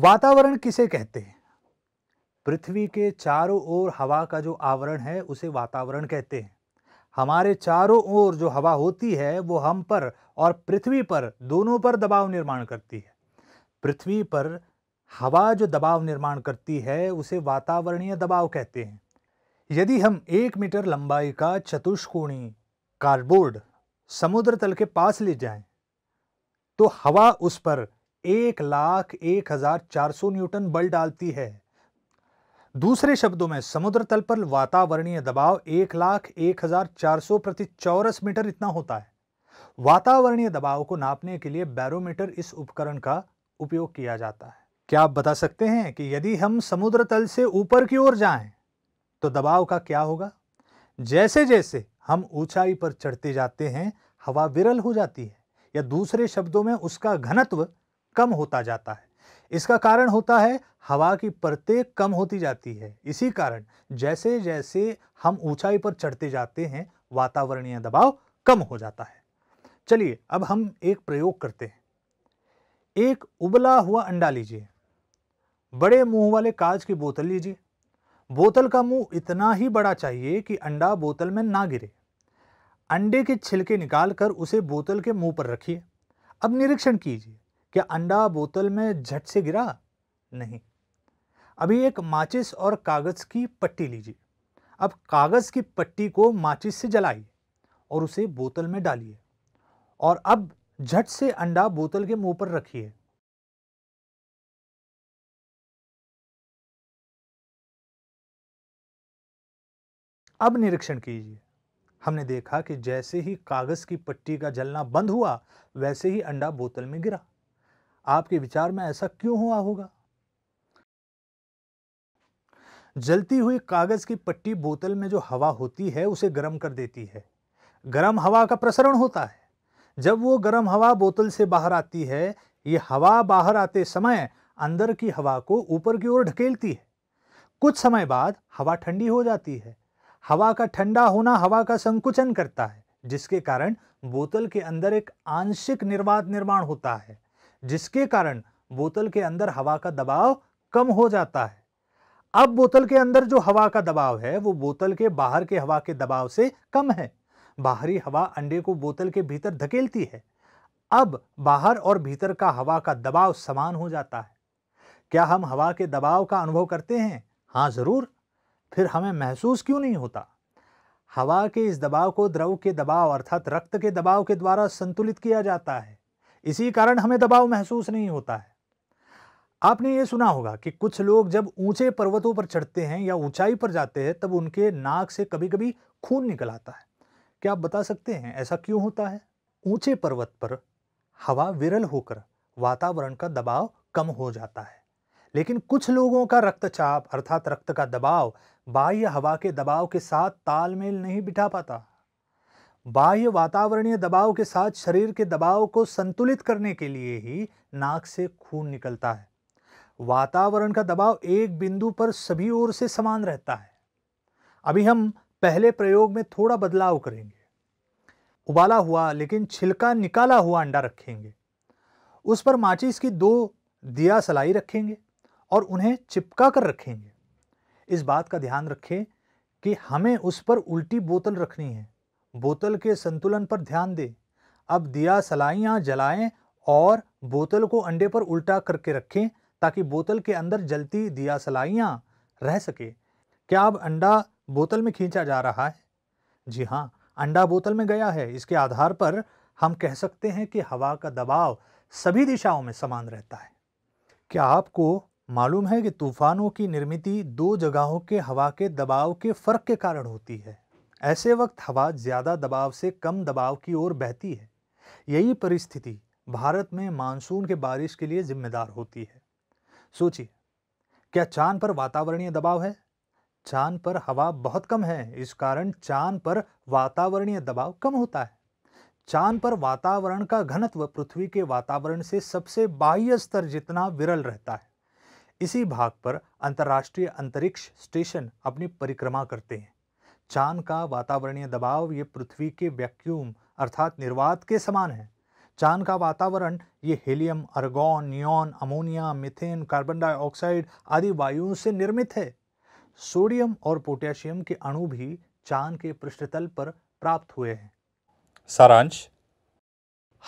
वातावरण किसे कहते हैं पृथ्वी के चारों ओर हवा का जो आवरण है उसे वातावरण कहते हैं हमारे चारों ओर जो हवा होती है वो हम पर और पृथ्वी पर दोनों पर दबाव निर्माण करती है पृथ्वी पर हवा जो दबाव निर्माण करती है उसे वातावरणीय दबाव कहते हैं यदि हम एक मीटर लंबाई का चतुष्कोणी कार्डबोर्ड समुद्र तल के पास ले जाएं, तो हवा उस पर एक लाख एक हजार चार सौ न्यूटन बल डालती है दूसरे शब्दों में समुद्र तल पर वातावरणीय दबाव एक लाख एक हजार चार सौ प्रति चौरस मीटर इतना होता है वातावरणीय दबाव को नापने के लिए बैरोमीटर इस उपकरण का उपयोग किया जाता है क्या आप बता सकते हैं कि यदि हम समुद्र तल से ऊपर की ओर जाएं तो दबाव का क्या होगा जैसे जैसे हम ऊंचाई पर चढ़ते जाते हैं हवा विरल हो जाती है या दूसरे शब्दों में उसका घनत्व कम होता जाता है इसका कारण होता है हवा की परतें कम होती जाती है इसी कारण जैसे जैसे हम ऊंचाई पर चढ़ते जाते हैं वातावरणीय दबाव कम हो जाता है चलिए अब हम एक प्रयोग करते हैं एक उबला हुआ अंडा लीजिए बड़े मुंह वाले कांच की बोतल लीजिए बोतल का मुंह इतना ही बड़ा चाहिए कि अंडा बोतल में ना गिरे अंडे के छिलके निकालकर उसे बोतल के मुंह पर रखिए अब निरीक्षण कीजिए क्या अंडा बोतल में झट से गिरा नहीं अभी एक माचिस और कागज़ की पट्टी लीजिए अब कागज़ की पट्टी को माचिस से जलाइए और उसे बोतल में डालिए और अब झट से अंडा बोतल के मुंह पर रखिए अब निरीक्षण कीजिए हमने देखा कि जैसे ही कागज़ की पट्टी का जलना बंद हुआ वैसे ही अंडा बोतल में गिरा आपके विचार में ऐसा क्यों हुआ होगा जलती हुई कागज की पट्टी बोतल में जो हवा होती है उसे गर्म कर देती है गर्म हवा का प्रसरण होता है जब वो गर्म हवा बोतल से बाहर आती है ये हवा बाहर आते समय अंदर की हवा को ऊपर की ओर ढकेलती है कुछ समय बाद हवा ठंडी हो जाती है हवा का ठंडा होना हवा का संकुचन करता है जिसके कारण बोतल के अंदर एक आंशिक निर्वात निर्माण होता है जिसके कारण बोतल के अंदर हवा का दबाव कम हो जाता है अब बोतल के अंदर जो हवा का दबाव है वो बोतल के बाहर के हवा के दबाव से कम है बाहरी हवा अंडे को बोतल के भीतर धकेलती है अब बाहर और भीतर का हवा का दबाव समान हो जाता है क्या हम हवा के दबाव का अनुभव करते हैं हाँ ज़रूर फिर हमें महसूस क्यों नहीं होता हवा के इस दबाव को द्रव के दबाव अर्थात रक्त के दबाव के द्वारा संतुलित किया जाता है इसी कारण हमें दबाव महसूस नहीं होता है आपने ये सुना होगा कि कुछ लोग जब ऊंचे पर्वतों पर चढ़ते हैं या ऊंचाई पर जाते हैं तब उनके नाक से कभी कभी खून निकल आता है क्या आप बता सकते हैं ऐसा क्यों होता है ऊंचे पर्वत पर हवा विरल होकर वातावरण का दबाव कम हो जाता है लेकिन कुछ लोगों का रक्तचाप अर्थात रक्त का दबाव बाह्य हवा के दबाव के साथ तालमेल नहीं बिठा पाता बाह्य वातावरणीय दबाव के साथ शरीर के दबाव को संतुलित करने के लिए ही नाक से खून निकलता है वातावरण का दबाव एक बिंदु पर सभी ओर से समान रहता है अभी हम पहले प्रयोग में थोड़ा बदलाव करेंगे उबाला हुआ लेकिन छिलका निकाला हुआ अंडा रखेंगे उस पर माचिस की दो दिया सलाई रखेंगे और उन्हें चिपका कर रखेंगे इस बात का ध्यान रखें कि हमें उस पर उल्टी बोतल रखनी है बोतल के संतुलन पर ध्यान दें अब दिया सलाइयाँ जलाएं और बोतल को अंडे पर उल्टा करके रखें ताकि बोतल के अंदर जलती दिया सलाइयाँ रह सके क्या अब अंडा बोतल में खींचा जा रहा है जी हाँ अंडा बोतल में गया है इसके आधार पर हम कह सकते हैं कि हवा का दबाव सभी दिशाओं में समान रहता है क्या आपको मालूम है कि तूफानों की निर्मित दो जगहों के हवा के दबाव के फर्क के कारण होती है ऐसे वक्त हवा ज़्यादा दबाव से कम दबाव की ओर बहती है यही परिस्थिति भारत में मानसून के बारिश के लिए जिम्मेदार होती है सोचिए क्या चांद पर वातावरणीय दबाव है चांद पर हवा बहुत कम है इस कारण चांद पर वातावरणीय दबाव कम होता है चांद पर वातावरण का घनत्व पृथ्वी के वातावरण से सबसे बाह्य स्तर जितना विरल रहता है इसी भाग पर अंतर्राष्ट्रीय अंतरिक्ष स्टेशन अपनी परिक्रमा करते हैं चांद का वातावरणीय दबाव ये पृथ्वी के वैक्यूम अर्थात निर्वात के समान है चांद का वातावरण ये helium argon neon ammonia methane carbon dioxide आदि वायुओं से निर्मित है सोडियम और पोटेशियम के अणु भी चांद के पृष्ठतल पर प्राप्त हुए हैं सारांश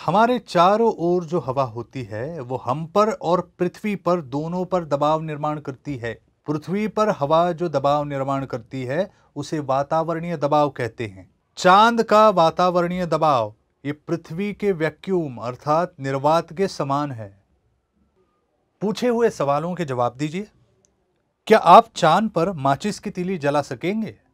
हमारे चारों ओर जो हवा होती है वो हम पर और पृथ्वी पर दोनों पर दबाव निर्माण करती है पृथ्वी पर हवा जो दबाव निर्माण करती है उसे वातावरणीय दबाव कहते हैं चांद का वातावरणीय दबाव ये पृथ्वी के वैक्यूम अर्थात निर्वात के समान है पूछे हुए सवालों के जवाब दीजिए क्या आप चांद पर माचिस की तीली जला सकेंगे